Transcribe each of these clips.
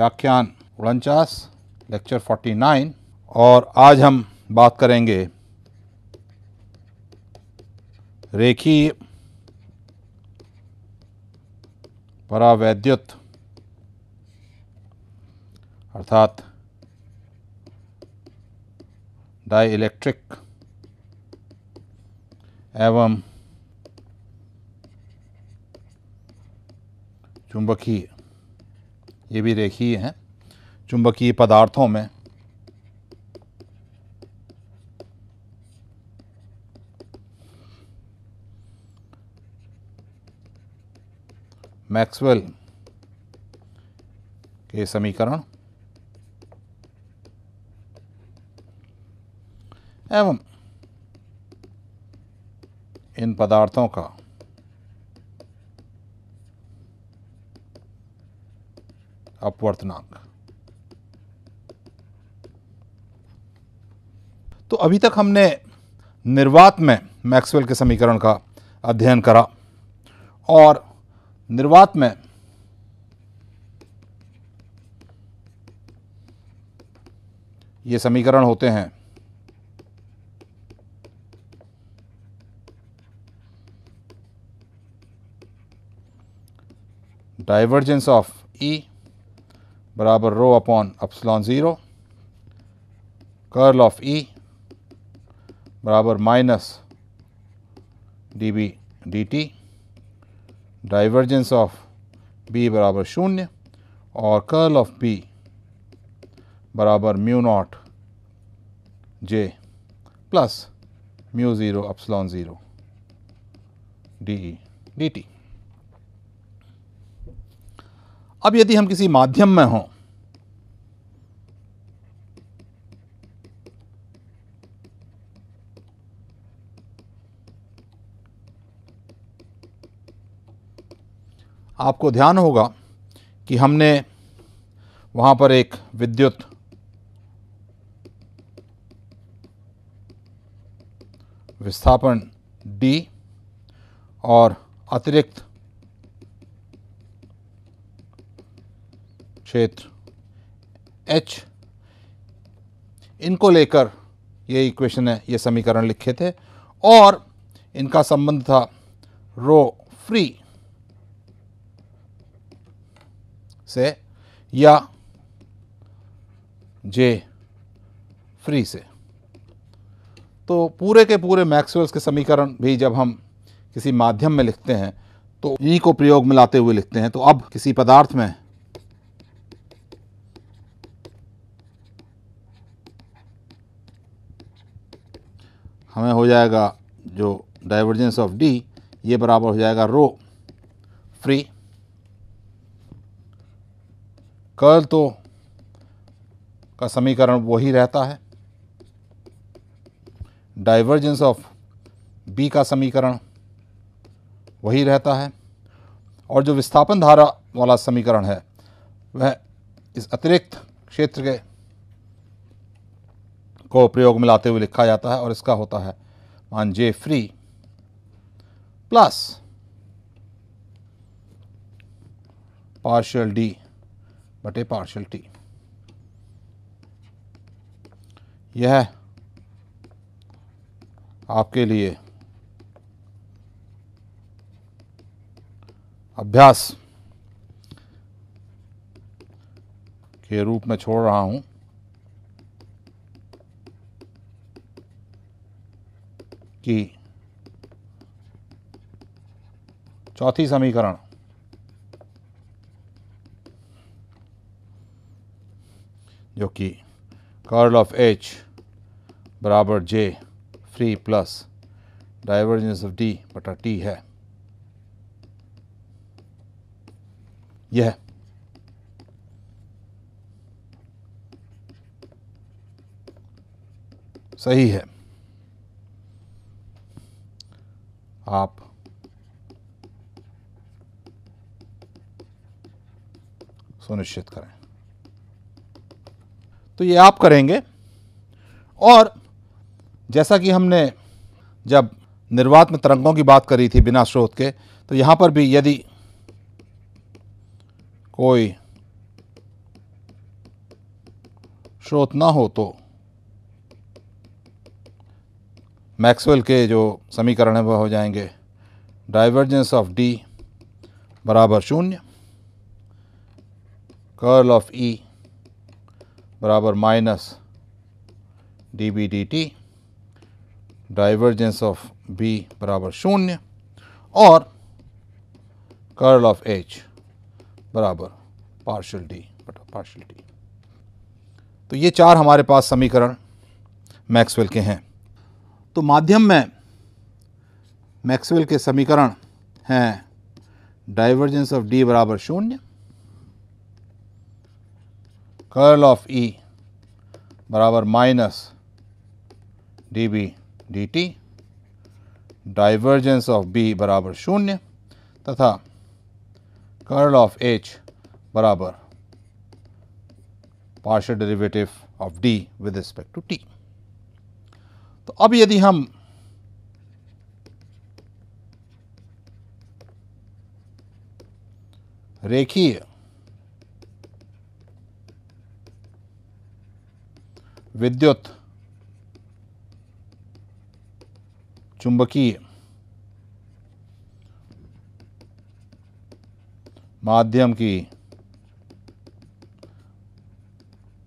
व्याख्यान उनचास लेक्चर 49 और आज हम बात करेंगे रेखीय परावैद्युत अर्थात डाइलेक्ट्रिक एवं चुंबकीय ये भी रेखीय हैं चुंबकीय पदार्थों में मैक्सवेल के समीकरण एवं इन पदार्थों का अपवर्तनांक तो अभी तक हमने निर्वात में मैक्सवेल के समीकरण का अध्ययन करा और निर्वात में ये समीकरण होते हैं डाइवर्जेंस ऑफ ई बराबर rho upon epsilon zero curl of E बराबर minus D B D T divergence of B बराबर शून्य और कर्ल ऑफ बी बराबर mu not J plus mu zero epsilon zero D E D T अब यदि हम किसी माध्यम में हों आपको ध्यान होगा कि हमने वहाँ पर एक विद्युत विस्थापन d और अतिरिक्त क्षेत्र h इनको लेकर ये इक्वेशन है ये समीकरण लिखे थे और इनका संबंध था रो फ्री से या जे फ्री से तो पूरे के पूरे मैक्सवेल्स के समीकरण भी जब हम किसी माध्यम में लिखते हैं तो ई e को प्रयोग में लाते हुए लिखते हैं तो अब किसी पदार्थ में हमें हो जाएगा जो डाइवर्जेंस ऑफ डी ये बराबर हो जाएगा रो फ्री कर्ल तो का समीकरण वही रहता है डाइवर्जेंस ऑफ बी का समीकरण वही रहता है और जो विस्थापन धारा वाला समीकरण है वह इस अतिरिक्त क्षेत्र के को प्रयोग में लाते हुए लिखा जाता है और इसका होता है मान J free plus partial D बटे पार्शल टी यह आपके लिए अभ्यास के रूप में छोड़ रहा हूं कि चौथी समीकरण जो कि कर्ल ऑफ एच बराबर J free plus divergence of D बटा टी है यह सही है आप सुनिश्चित करें तो ये आप करेंगे और जैसा कि हमने जब निर्वात में तरंगों की बात करी थी बिना स्रोत के तो यहाँ पर भी यदि कोई स्रोत ना हो तो मैक्सवेल के जो समीकरण है वह हो जाएंगे डाइवर्जेंस ऑफ डी बराबर शून्य कर्ल ऑफ ई e, बराबर minus D B D T divergence of B बराबर शून्य और कर्ल ऑफ एच बराबर पार्शल डी पार्शल डी तो ये चार हमारे पास समीकरण मैक्सवेल के हैं तो माध्यम में मैक्सवेल के समीकरण हैं डाइवर्जेंस ऑफ डी बराबर शून्य curl of E बराबर minus D B D T divergence of B बराबर शून्य तथा कर्ल ऑफ एच बराबर partial derivative of D with respect to T तो अब यदि हम रेखीय विद्युत चुंबकीय माध्यम की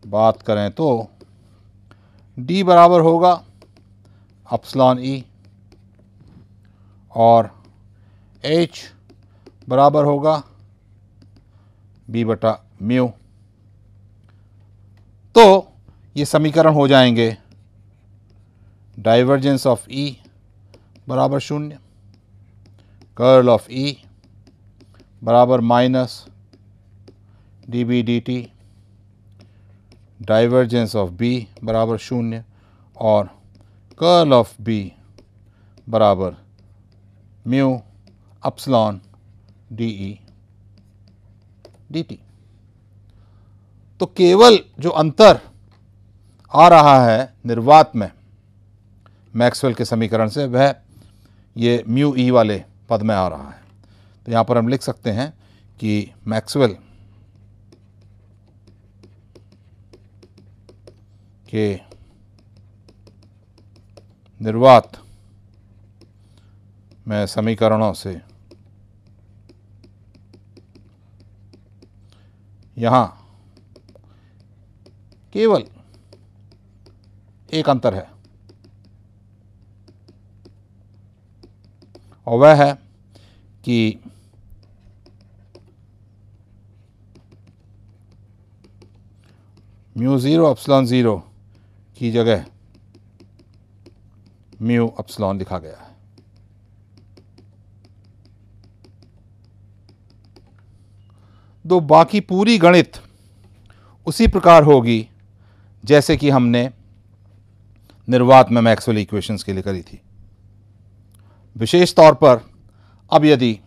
बात करें तो D बराबर होगा अपसलॉन ई और H बराबर होगा B बटा म्यू तो ये समीकरण हो जाएंगे डाइवर्जेंस ऑफ ई बराबर शून्य कर्ल ऑफ ई बराबर minus D B D T divergence of B बराबर शून्य और कर्ल ऑफ बी बराबर mu epsilon D E D T तो केवल जो अंतर आ रहा है निर्वात में मैक्सवेल के समीकरण से वह ये म्यू ई वाले पद में आ रहा है तो यहाँ पर हम लिख सकते हैं कि मैक्सवेल के निर्वात में समीकरणों से यहाँ केवल एक अंतर है और वह है कि म्यू ज़ीरो अप्सलॉन ज़ीरो की जगह म्यू अप्सलॉन लिखा गया है तो बाकी पूरी गणित उसी प्रकार होगी जैसे कि हमने निर्वात में मैक्सवेल इक्वेशंस के लिए करी थी विशेष तौर पर अब यदि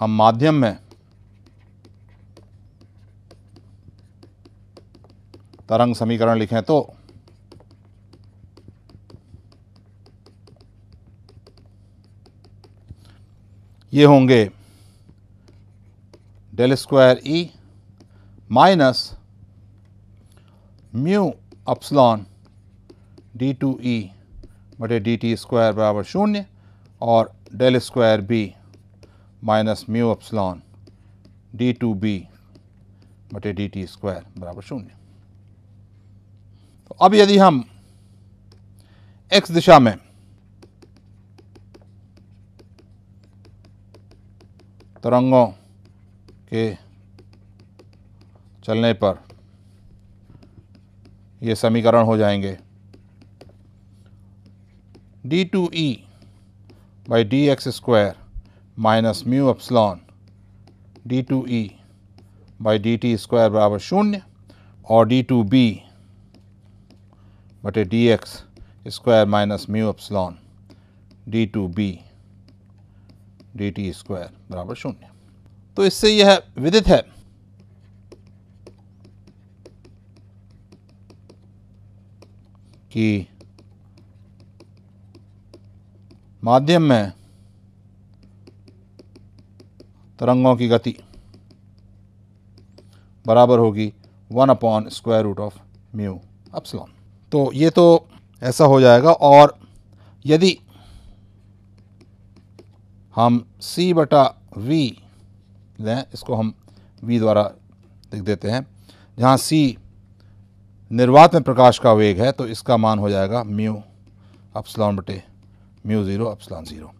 हम माध्यम में तरंग समीकरण लिखें तो ये होंगे del square E minus mu epsilon d2 e बटे डी टी स्क्वायर बराबर शून्य और del square B minus mu epsilon D two B बटे डी टी स्क्वायर बराबर शून्य तो अब यदि हम एक्स दिशा में तरंगों के चलने पर ये समीकरण हो जाएंगे D two E by D X square minus mu epsilon D two E by D T square बराबर शून्य और डी टू बी बटे D X square minus mu epsilon D two B D T square बराबर शून्य तो इससे यह विदित है कि माध्यम में तरंगों की गति बराबर होगी one upon square root of mu epsilon तो ये तो ऐसा हो जाएगा और यदि हम c बटा v लें इसको हम v द्वारा लिख देते हैं जहाँ c निर्वात में प्रकाश का वेग है तो इसका मान हो जाएगा म्यू अपसलॉन बटे म्यू ज़ीरो अपसलॉन ज़ीरो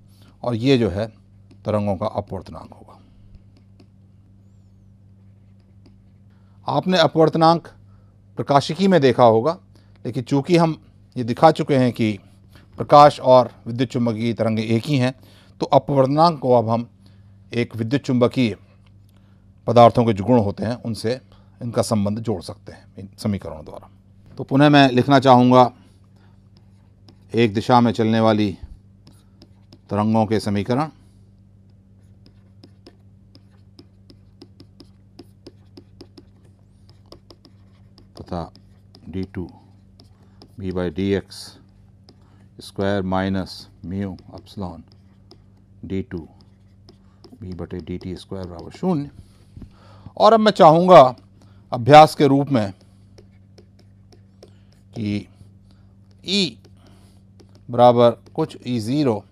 और ये जो है तरंगों का अपवर्तनांक होगा आपने अपवर्तनांक प्रकाशिकी में देखा होगा लेकिन चूंकि हम ये दिखा चुके हैं कि प्रकाश और विद्युत चुंबकीय तरंगे एक ही हैं तो अपवर्तनांक को अब हम एक विद्युत चुंबकीय पदार्थों के जो गुण होते हैं उनसे इनका संबंध जोड़ सकते हैं इन समीकरणों द्वारा तो पुनः मैं लिखना चाहूँगा एक दिशा में चलने वाली तरंगों के समीकरण तथा D two B by D X square minus mu epsilon D two B बटे डी टी स्क्वायर बराबर शून्य और अब मैं चाहूँगा अभ्यास के रूप में कि ई बराबर कुछ E zero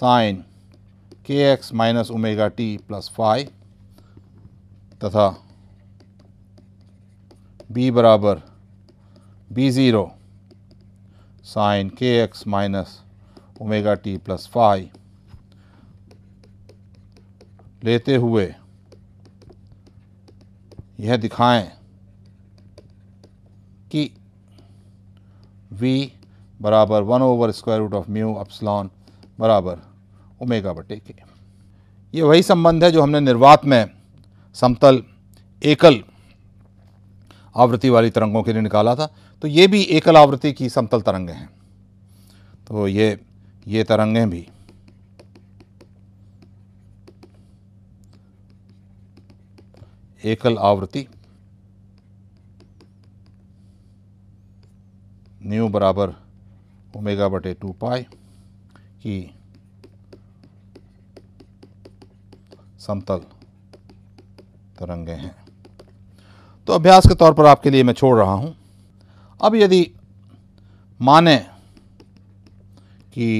sine K X minus omega T plus five तथा बी बराबर B zero sine K X minus omega T plus five लेते हुए यह दिखाएं कि v बराबर one over square root of mu epsilon बराबर ओमेगा बटे के ये वही संबंध है जो हमने निर्वात में समतल एकल आवृत्ति वाली तरंगों के लिए निकाला था तो ये भी एकल आवृत्ति की समतल तरंगें हैं तो ये ये तरंगें भी एकल आवृत्ति न्यू बराबर ओमेगा बटे टू पाई की समतल तरंगे हैं तो अभ्यास के तौर पर आपके लिए मैं छोड़ रहा हूं अब यदि माने कि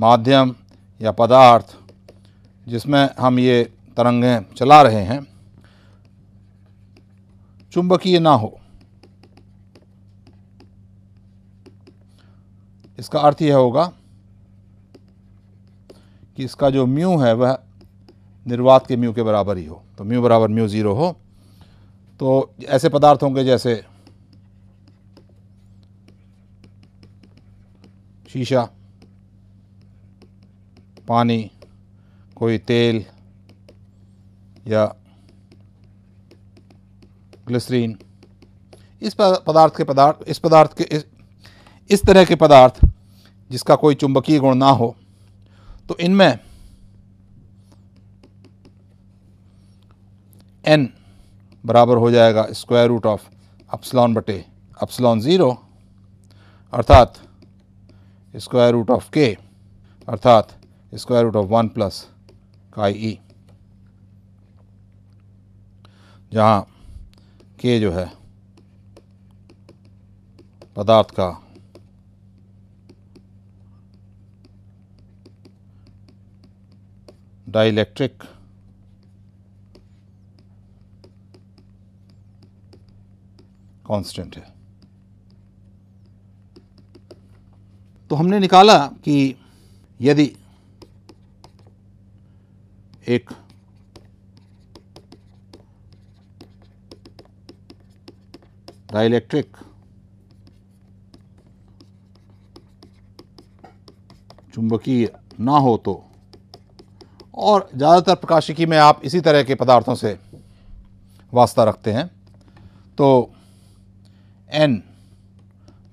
माध्यम या पदार्थ जिसमें हम ये तरंगें चला रहे हैं चुंबकीय ना हो इसका अर्थ यह होगा कि इसका जो म्यू है वह निर्वात के म्यू के बराबर ही हो तो म्यू बराबर म्यू ज़ीरो हो तो ऐसे पदार्थ होंगे जैसे शीशा पानी कोई तेल या ग्लिसरीन इस पदार्थ के पदार्थ इस पदार्थ के इस, इस तरह के पदार्थ जिसका कोई चुंबकीय गुण ना हो तो इनमें एन बराबर हो जाएगा स्क्वायर रूट ऑफ अपसलॉन बटे अपसलॉन ज़ीरो अर्थात स्क्वायर रूट ऑफ के अर्थात square root of one plus का ई जहाँ के जो है पदार्थ का डाइलेक्ट्रिक कांस्टेंट है तो हमने निकाला कि यदि एक डाइलेक्ट्रिक चुंबकीय ना हो तो और ज़्यादातर प्रकाशिकी में आप इसी तरह के पदार्थों से वास्ता रखते हैं तो n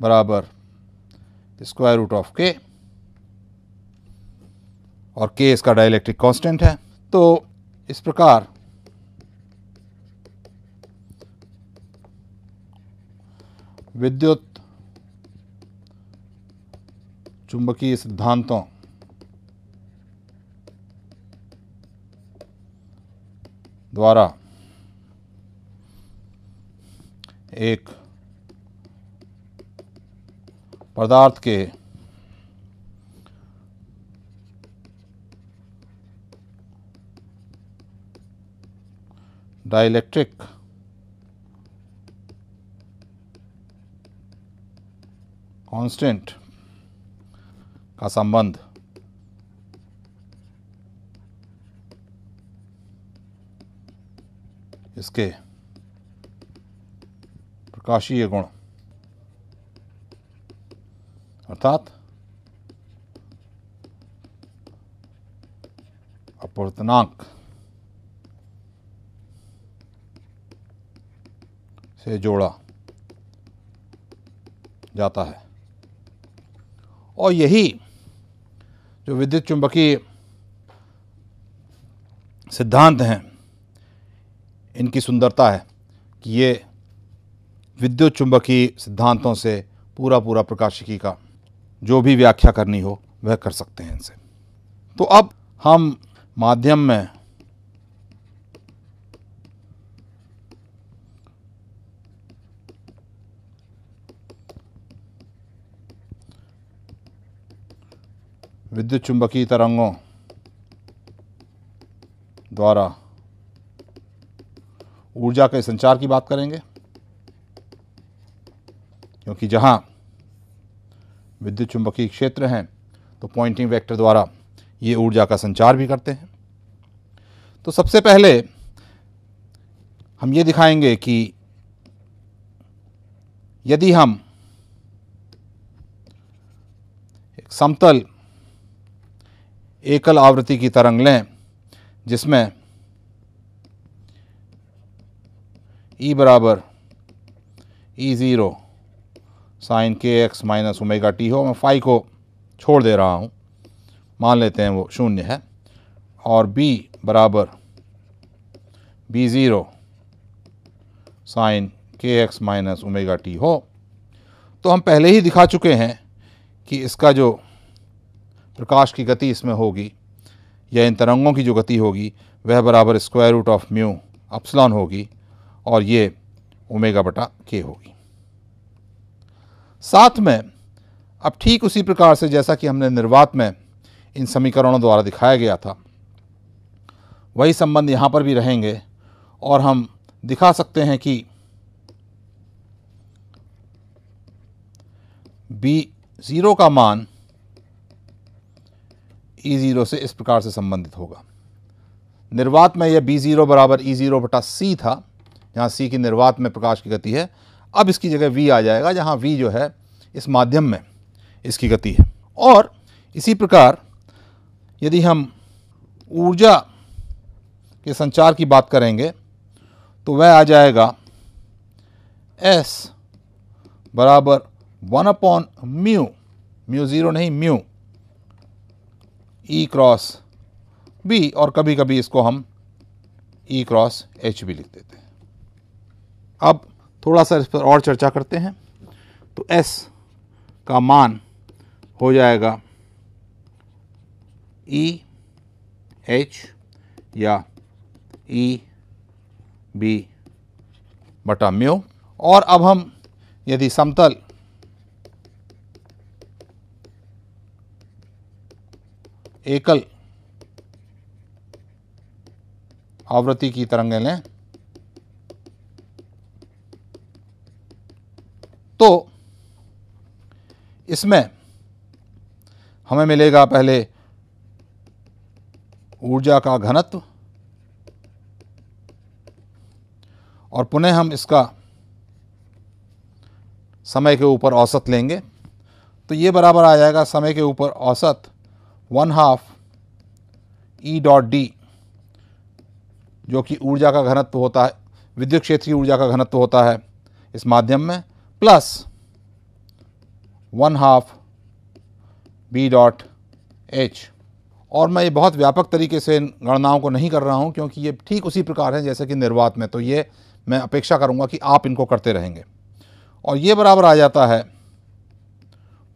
बराबर स्क्वायर रूट ऑफ के और के इसका डायलैक्ट्रिक कांस्टेंट है तो इस प्रकार विद्युत चुंबकीय सिद्धांतों द्वारा एक पदार्थ के dielectric कांस्टेंट का संबंध इसके प्रकाशीय गुण अर्थात अपवर्तनांक से जोड़ा जाता है और यही जो विद्युत चुंबकीय सिद्धांत हैं इनकी सुंदरता है कि ये विद्युत चुंबकीय सिद्धांतों से पूरा पूरा प्रकाशिकी का जो भी व्याख्या करनी हो वह कर सकते हैं इनसे तो अब हम माध्यम में विद्युत चुंबकीय तरंगों द्वारा ऊर्जा के संचार की बात करेंगे क्योंकि जहां विद्युत चुंबकीय क्षेत्र हैं तो पॉइंटिंग वेक्टर द्वारा ये ऊर्जा का संचार भी करते हैं तो सबसे पहले हम ये दिखाएंगे कि यदि हम एक समतल एकल आवृत्ति की तरंग लें जिसमें ई e बराबर E zero sine K X minus omega T हो मैं फाई को छोड़ दे रहा हूँ मान लेते हैं वो शून्य है और b बराबर B zero sine K X minus omega T हो तो हम पहले ही दिखा चुके हैं कि इसका जो प्रकाश की गति इसमें होगी या इन तरंगों की जो गति होगी वह बराबर square root of mu epsilon होगी और ये ओमेगा बटा के होगी साथ में अब ठीक उसी प्रकार से जैसा कि हमने निर्वात में इन समीकरणों द्वारा दिखाया गया था वही संबंध यहाँ पर भी रहेंगे और हम दिखा सकते हैं कि बी ज़ीरो का मान ई e ज़ीरो से इस प्रकार से संबंधित होगा निर्वात में यह बी ज़ीरो बराबर ई e ज़ीरो बटा सी था जहाँ सी की निर्वात में प्रकाश की गति है अब इसकी जगह वी आ जाएगा जहाँ वी जो है इस माध्यम में इसकी गति है और इसी प्रकार यदि हम ऊर्जा के संचार की बात करेंगे तो वह आ जाएगा एस बराबर one upon mu mu zero नहीं म्यू ई क्रॉस बी और कभी कभी इसको हम ई क्रॉस एच भी लिख देते हैं अब थोड़ा सा इस पर और चर्चा करते हैं तो एस का मान हो जाएगा ई e एच या ई e बी बटा म्यू और अब हम यदि समतल एकल आवृत्ति की तरंगें लें तो इसमें हमें मिलेगा पहले ऊर्जा का घनत्व और पुनः हम इसका समय के ऊपर औसत लेंगे तो ये बराबर आ जाएगा समय के ऊपर औसत one half E dot D जो कि ऊर्जा का घनत्व होता है विद्युत क्षेत्र की ऊर्जा का घनत्व होता है इस माध्यम में plus one half B dot H और मैं ये बहुत व्यापक तरीके से इन गणनाओं को नहीं कर रहा हूँ क्योंकि ये ठीक उसी प्रकार है जैसे कि निर्वात में तो ये मैं अपेक्षा करूँगा कि आप इनको करते रहेंगे और ये बराबर आ जाता है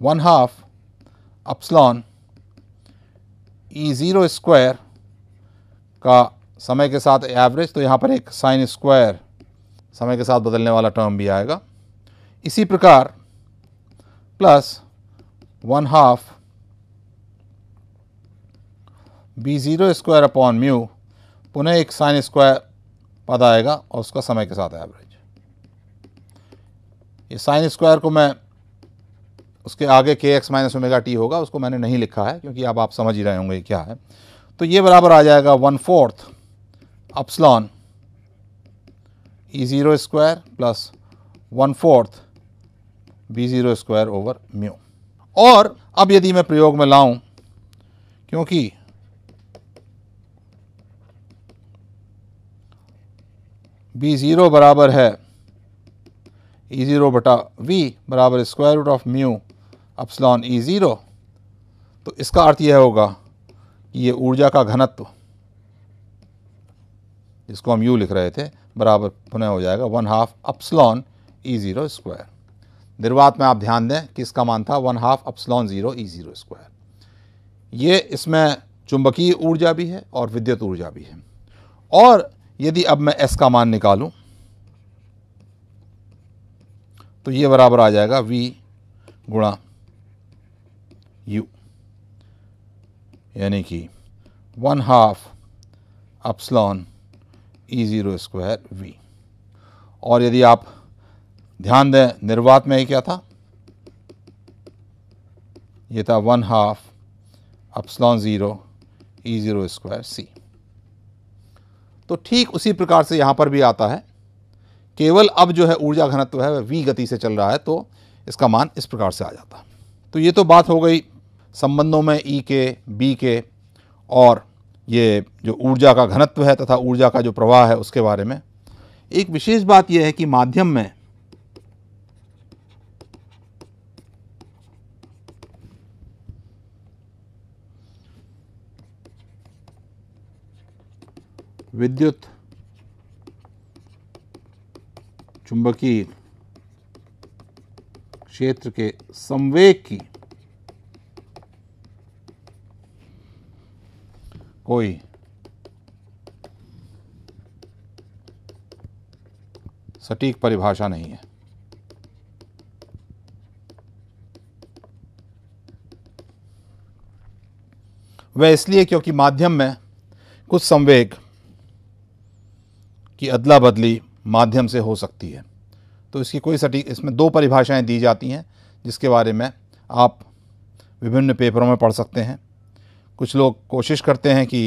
one half epsilon E zero square का समय के साथ एवरेज तो यहाँ पर एक साइन स्क्वायर समय के साथ बदलने वाला टर्म भी आएगा इसी प्रकार plus one half B zero square upon mu पुनः एक साइन स्क्वायर पद आएगा और उसका समय के साथ एवरेज ये साइन स्क्वायर को मैं उसके आगे के एक्स माइनस ओमेगा टी होगा उसको मैंने नहीं लिखा है क्योंकि अब आप समझ ही रहे होंगे क्या है तो ये बराबर आ जाएगा one fourth epsilon E zero square plus one fourth B zero square over mu और अब यदि मैं प्रयोग में लाऊं क्योंकि बी ज़ीरो बराबर है ई e ज़ीरो बटा वी बराबर square root of mu epsilon E e zero तो इसका अर्थ यह होगा कि ये ऊर्जा का घनत्व जिसको हम यू लिख रहे थे बराबर पुनः हो जाएगा one half epsilon E e zero square निर्वात में आप ध्यान दें कि इसका मान था one half epsilon zero E e zero square ये इसमें चुंबकीय ऊर्जा भी है और विद्युत ऊर्जा भी है और यदि अब मैं एस का मान निकालूं तो ये बराबर आ जाएगा वी गुणा यू यानी कि one half epsilon E zero square V और यदि आप ध्यान दें निर्वात में ही क्या था ये था one half epsilon zero E zero square C तो ठीक उसी प्रकार से यहां पर भी आता है केवल अब जो है ऊर्जा घनत्व है वह वी गति से चल रहा है तो इसका मान इस प्रकार से आ जाता तो ये तो बात हो गई संबंधों में ई के बी के और ये जो ऊर्जा का घनत्व है तथा ऊर्जा का जो प्रवाह है उसके बारे में एक विशेष बात यह है कि माध्यम में विद्युत चुंबकीय क्षेत्र के संवेग की कोई सटीक परिभाषा नहीं है वह इसलिए क्योंकि माध्यम में कुछ संवेग की अदला बदली माध्यम से हो सकती है तो इसकी कोई सटीक इसमें दो परिभाषाएं दी जाती हैं जिसके बारे में आप विभिन्न पेपरों में पढ़ सकते हैं कुछ लोग कोशिश करते हैं कि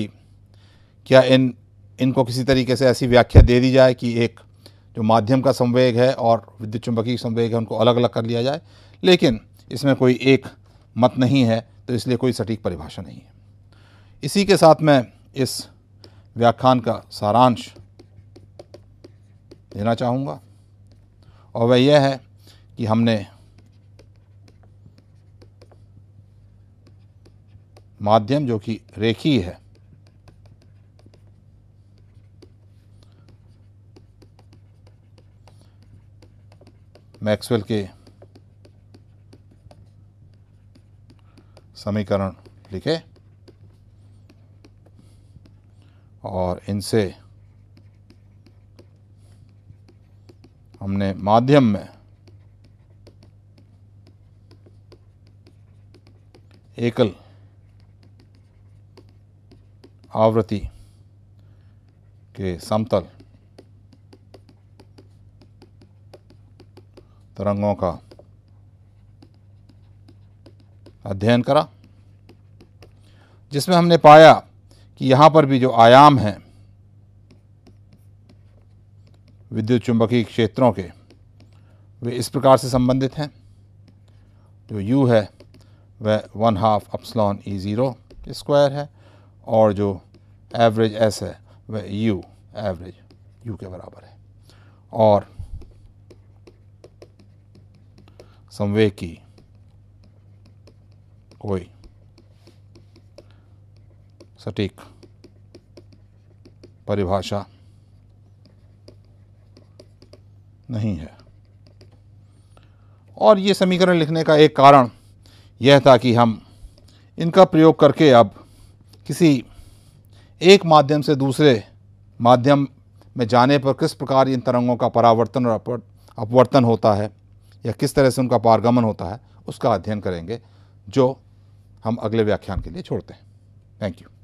क्या इन इनको किसी तरीके से ऐसी व्याख्या दे दी जाए कि एक जो माध्यम का संवेग है और विद्युत चुंबकीय संवेग है उनको अलग अलग कर लिया जाए लेकिन इसमें कोई एक मत नहीं है तो इसलिए कोई सटीक परिभाषा नहीं है इसी के साथ मैं इस व्याख्यान का सारांश देना चाहूँगा और वह यह है कि हमने माध्यम जो कि रेखी है मैक्सवेल के समीकरण लिखे और इनसे हमने माध्यम में एकल आवृत्ति के समतल तरंगों का अध्ययन करा जिसमें हमने पाया कि यहाँ पर भी जो आयाम हैं विद्युत चुंबकीय क्षेत्रों के वे इस प्रकार से संबंधित हैं जो u है वह one half epsilon E zero square है और जो एवरेज एस है वह यू एवरेज यू के बराबर है और संवेग की कोई सटीक परिभाषा नहीं है और ये समीकरण लिखने का एक कारण यह था कि हम इनका प्रयोग करके अब किसी एक माध्यम से दूसरे माध्यम में जाने पर किस प्रकार इन तरंगों का परावर्तन और अपवर्तन होता है या किस तरह से उनका पारगमन होता है उसका अध्ययन करेंगे जो हम अगले व्याख्यान के लिए छोड़ते हैं थैंक यू